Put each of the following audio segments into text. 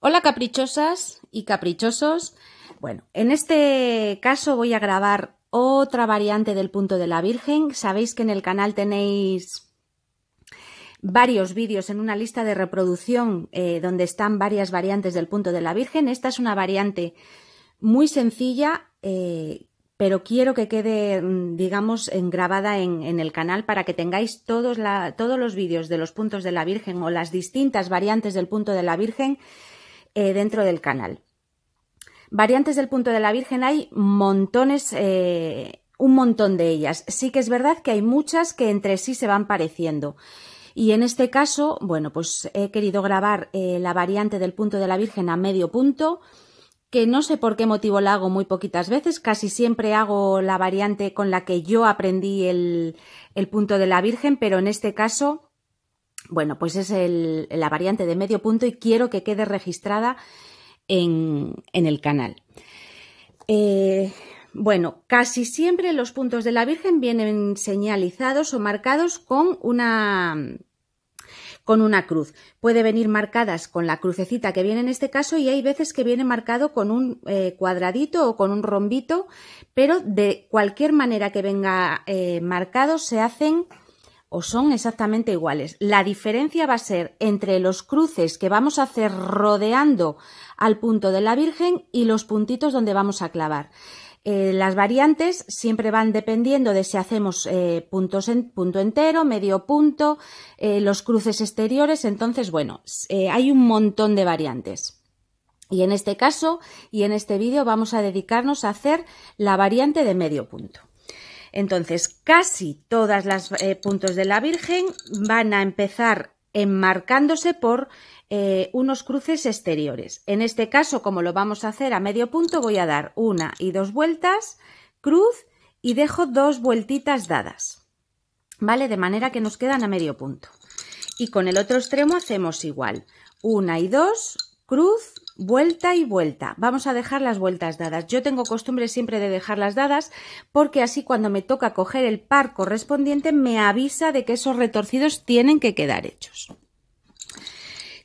Hola caprichosas y caprichosos. Bueno, en este caso voy a grabar otra variante del punto de la Virgen. Sabéis que en el canal tenéis varios vídeos en una lista de reproducción eh, donde están varias variantes del punto de la Virgen. Esta es una variante muy sencilla, eh, pero quiero que quede, mm, digamos, en, grabada en, el canal para que tengáis todos, todos los vídeos de los puntos de la Virgen o las distintas variantes del punto de la Virgen eh, dentro del canal. Variantes del punto de la Virgen hay montones, eh, un montón de ellas. Sí que es verdad que hay muchas que entre sí se van pareciendo. Y en este caso, bueno, pues he querido grabar eh, la variante del punto de la Virgen a medio punto, que no sé por qué motivo la hago muy poquitas veces, casi siempre hago la variante con la que yo aprendí el punto de la Virgen, pero en este caso bueno, pues es la variante de medio punto y quiero que quede registrada en, el canal. Eh, bueno, casi siempre los puntos de la Virgen vienen señalizados o marcados con una, con una cruz. Puede venir marcadas con la crucecita que viene en este caso y hay veces que viene marcado con un eh, cuadradito o con un rombito, pero de cualquier manera que venga eh, marcado se hacen o son exactamente iguales. La diferencia va a ser entre los cruces que vamos a hacer rodeando al punto de la Virgen y los puntitos donde vamos a clavar. Eh, las variantes siempre van dependiendo de si hacemos eh, punto entero, medio punto, eh, los cruces exteriores, entonces bueno, hay un montón de variantes. Y en este caso y en este vídeo vamos a dedicarnos a hacer la variante de medio punto. Entonces, casi todas las eh, puntos de la Virgen van a empezar enmarcándose por eh, unos cruces exteriores. En este caso, como lo vamos a hacer a medio punto, voy a dar una y dos vueltas, cruz y dejo dos vueltitas dadas, ¿vale? De manera que nos quedan a medio punto. Y con el otro extremo hacemos igual, una y dos, cruz, vuelta y vuelta. Vamos a dejar las vueltas dadas. Yo tengo costumbre siempre de dejar las dadas porque así cuando me toca coger el par correspondiente me avisa de que esos retorcidos tienen que quedar hechos.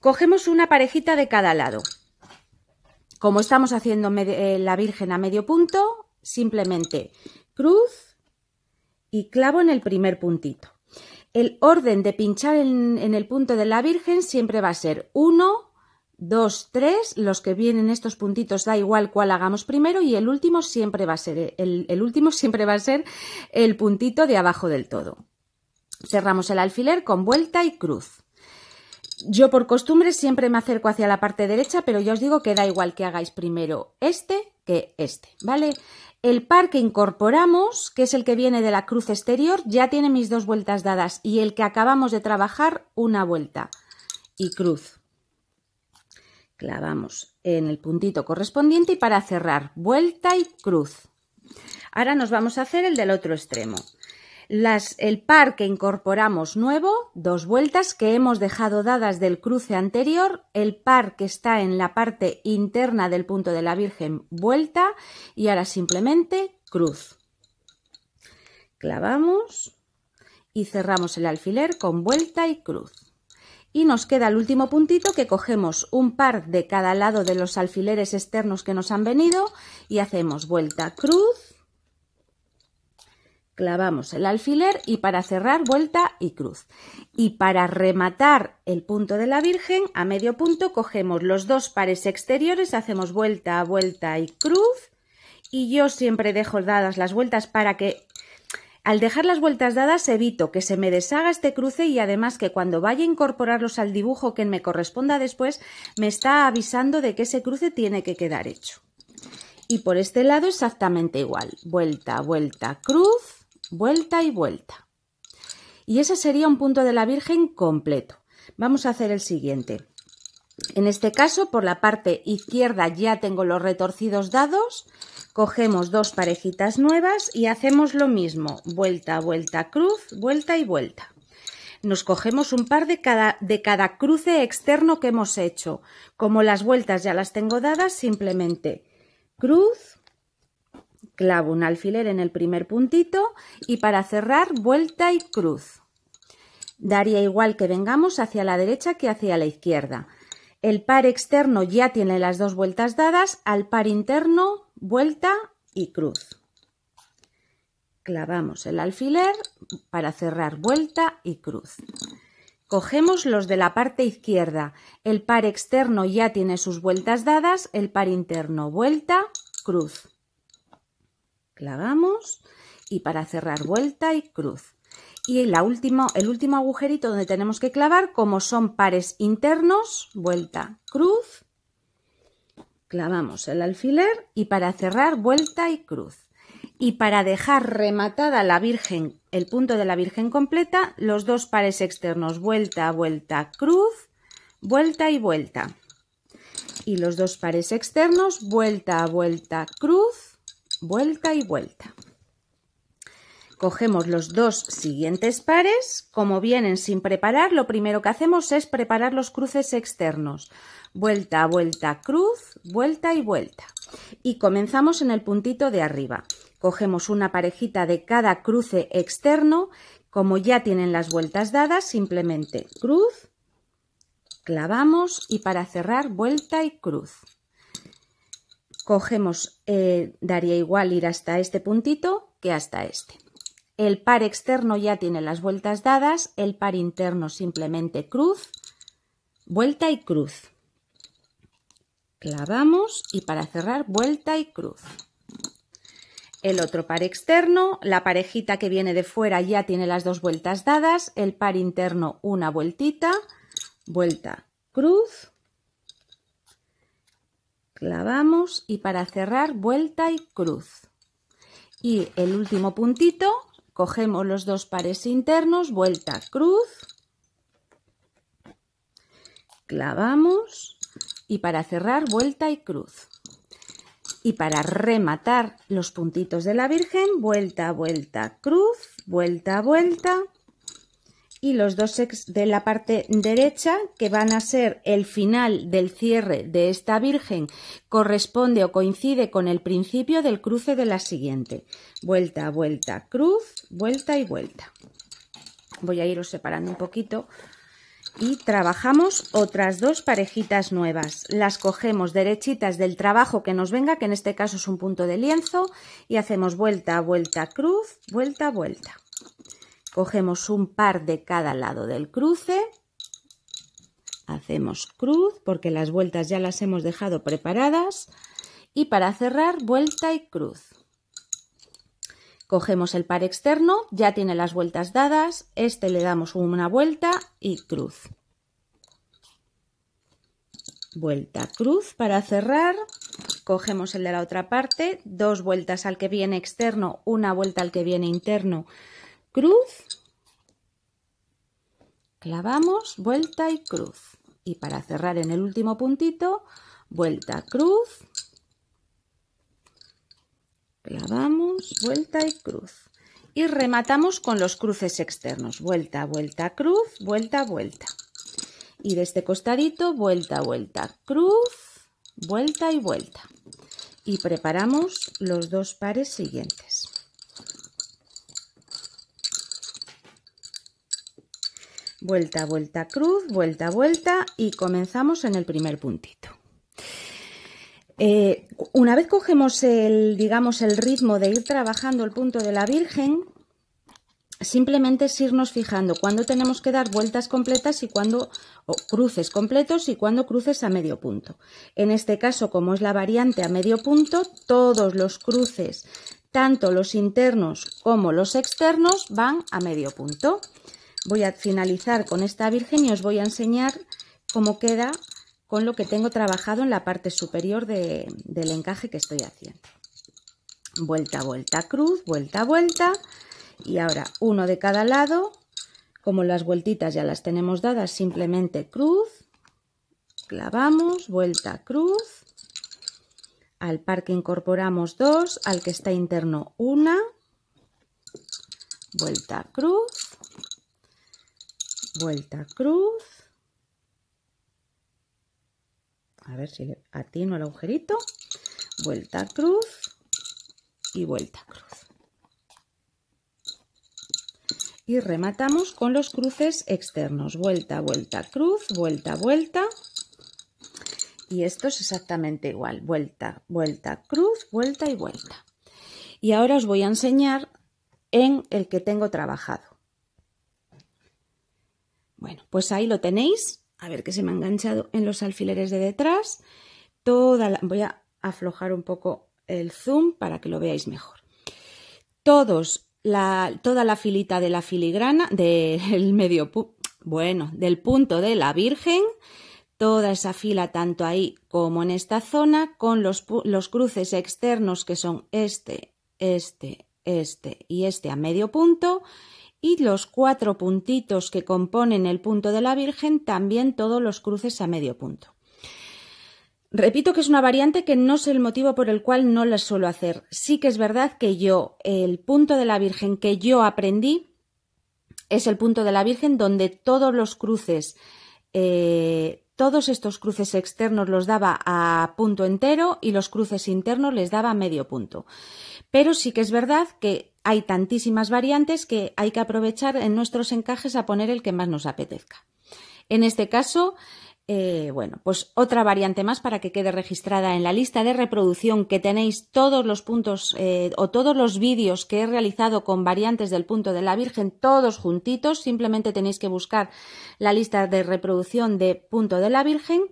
Cogemos una parejita de cada lado. Como estamos haciendo eh, la virgen a medio punto, simplemente cruz y clavo en el primer puntito. El orden de pinchar en, el punto de la virgen siempre va a ser 1, Dos, tres, los que vienen estos puntitos da igual cuál hagamos primero y el último siempre va a ser el, último siempre va a ser el puntito de abajo del todo. Cerramos el alfiler con vuelta y cruz. Yo por costumbre siempre me acerco hacia la parte derecha, pero ya os digo que da igual que hagáis primero este que este, ¿vale? El par que incorporamos, que es el que viene de la cruz exterior, ya tiene mis dos vueltas dadas y el que acabamos de trabajar, una vuelta y cruz clavamos en el puntito correspondiente y para cerrar vuelta y cruz ahora nos vamos a hacer el del otro extremo Las, el par que incorporamos nuevo dos vueltas que hemos dejado dadas del cruce anterior el par que está en la parte interna del punto de la virgen vuelta y ahora simplemente cruz clavamos y cerramos el alfiler con vuelta y cruz y nos queda el último puntito que cogemos un par de cada lado de los alfileres externos que nos han venido y hacemos vuelta cruz, clavamos el alfiler y para cerrar vuelta y cruz. Y para rematar el punto de la Virgen, a medio punto cogemos los dos pares exteriores, hacemos vuelta, vuelta y cruz. Y yo siempre dejo dadas las vueltas para que al dejar las vueltas dadas evito que se me deshaga este cruce y además que cuando vaya a incorporarlos al dibujo que me corresponda después me está avisando de que ese cruce tiene que quedar hecho. Y por este lado exactamente igual, vuelta, vuelta, cruz, vuelta y vuelta. Y ese sería un punto de la Virgen completo. Vamos a hacer el siguiente. En este caso por la parte izquierda ya tengo los retorcidos dados Cogemos dos parejitas nuevas y hacemos lo mismo, vuelta, vuelta, cruz, vuelta y vuelta. Nos cogemos un par de cada, de cada cruce externo que hemos hecho. Como las vueltas ya las tengo dadas, simplemente cruz, clavo un alfiler en el primer puntito y para cerrar vuelta y cruz. Daría igual que vengamos hacia la derecha que hacia la izquierda. El par externo ya tiene las dos vueltas dadas, al par interno vuelta y cruz. Clavamos el alfiler para cerrar vuelta y cruz. Cogemos los de la parte izquierda. El par externo ya tiene sus vueltas dadas, el par interno vuelta, cruz. Clavamos y para cerrar vuelta y cruz. Y la el último agujerito donde tenemos que clavar, como son pares internos, vuelta, cruz, lavamos el alfiler y para cerrar vuelta y cruz. Y para dejar rematada la virgen, el punto de la virgen completa, los dos pares externos vuelta, vuelta, cruz, vuelta y vuelta. Y los dos pares externos vuelta, vuelta, cruz, vuelta y vuelta. Cogemos los dos siguientes pares, como vienen sin preparar, lo primero que hacemos es preparar los cruces externos. Vuelta, vuelta, cruz, vuelta y vuelta. Y comenzamos en el puntito de arriba. Cogemos una parejita de cada cruce externo, como ya tienen las vueltas dadas, simplemente cruz, clavamos y para cerrar vuelta y cruz. Cogemos, eh, daría igual ir hasta este puntito que hasta este. El par externo ya tiene las vueltas dadas, el par interno simplemente cruz, vuelta y cruz. Clavamos y para cerrar vuelta y cruz. El otro par externo, la parejita que viene de fuera ya tiene las dos vueltas dadas, el par interno una vueltita, vuelta, cruz, clavamos y para cerrar vuelta y cruz. Y el último puntito Cogemos los dos pares internos, vuelta, cruz, clavamos y para cerrar vuelta y cruz. Y para rematar los puntitos de la Virgen, vuelta, vuelta, cruz, vuelta, vuelta y los dos ex de la parte derecha que van a ser el final del cierre de esta virgen corresponde o coincide con el principio del cruce de la siguiente vuelta vuelta cruz vuelta y vuelta voy a iros separando un poquito y trabajamos otras dos parejitas nuevas. Las cogemos derechitas del trabajo que nos venga, que en este caso es un punto de lienzo, y hacemos vuelta, vuelta, cruz, vuelta, vuelta. Cogemos un par de cada lado del cruce. Hacemos cruz porque las vueltas ya las hemos dejado preparadas. Y para cerrar, vuelta y cruz. Cogemos el par externo, ya tiene las vueltas dadas. Este le damos una vuelta y cruz. Vuelta, cruz para cerrar cogemos el de la otra parte, dos vueltas al que viene externo, una vuelta al que viene interno cruz, clavamos, vuelta y cruz. Y para cerrar en el último puntito, vuelta, cruz, clavamos, vuelta y cruz. Y rematamos con los cruces externos, vuelta, vuelta, cruz, vuelta, vuelta. Y de este costadito, vuelta, vuelta, cruz, vuelta y vuelta. Y preparamos los dos pares siguientes. Vuelta, vuelta, cruz, vuelta, vuelta y comenzamos en el primer puntito. Eh, una vez cogemos el, digamos, el ritmo de ir trabajando el punto de la Virgen, simplemente es irnos fijando cuándo tenemos que dar vueltas completas y cuándo cruces completos y cuándo cruces a medio punto. En este caso, como es la variante a medio punto, todos los cruces, tanto los internos como los externos, van a medio punto voy a finalizar con esta virgen y os voy a enseñar cómo queda con lo que tengo trabajado en la parte superior del encaje que estoy haciendo. Vuelta, vuelta, cruz, vuelta, vuelta. Y ahora uno de cada lado. Como las vueltitas ya las tenemos dadas, simplemente cruz. Clavamos, vuelta, cruz. Al par que incorporamos dos, al que está interno una. Vuelta, cruz vuelta cruz. A ver si atino el agujerito. Vuelta cruz y vuelta cruz. Y rematamos con los cruces externos. Vuelta, vuelta, cruz, vuelta, vuelta. Y esto es exactamente igual. Vuelta, vuelta, cruz, vuelta y vuelta. Y ahora os voy a enseñar en el que tengo trabajado. Bueno, pues ahí lo tenéis. A ver que se me ha enganchado en los alfileres de detrás. Toda Voy a aflojar un poco el zoom para que lo veáis mejor. Todos la, toda la filita de la filigrana, del medio, bueno, del punto de la Virgen, toda esa fila tanto ahí como en esta zona, con los, los cruces externos que son este, este, este y este a medio punto, y los cuatro puntitos que componen el punto de la Virgen, también todos los cruces a medio punto. Repito que es una variante que no sé el motivo por el cual no la suelo hacer. Sí que es verdad que yo, el punto de la Virgen que yo aprendí, es el punto de la Virgen donde todos los cruces eh, todos estos cruces externos los daba a punto entero y los cruces internos les daba medio punto. Pero sí que es verdad que hay tantísimas variantes que hay que aprovechar en nuestros encajes a poner el que más nos apetezca. En este caso, eh, bueno, pues otra variante más para que quede registrada en la lista de reproducción que tenéis todos los puntos eh, o todos los vídeos que he realizado con variantes del punto de la Virgen, todos juntitos. Simplemente tenéis que buscar la lista de reproducción de punto de la Virgen.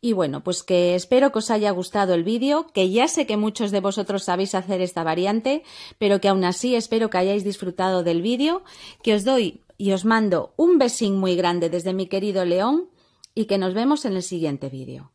Y bueno, pues que espero que os haya gustado el vídeo, que ya sé que muchos de vosotros sabéis hacer esta variante, pero que aún así espero que hayáis disfrutado del vídeo, que os doy y os mando un besín muy grande desde mi querido León y que nos vemos en el siguiente vídeo.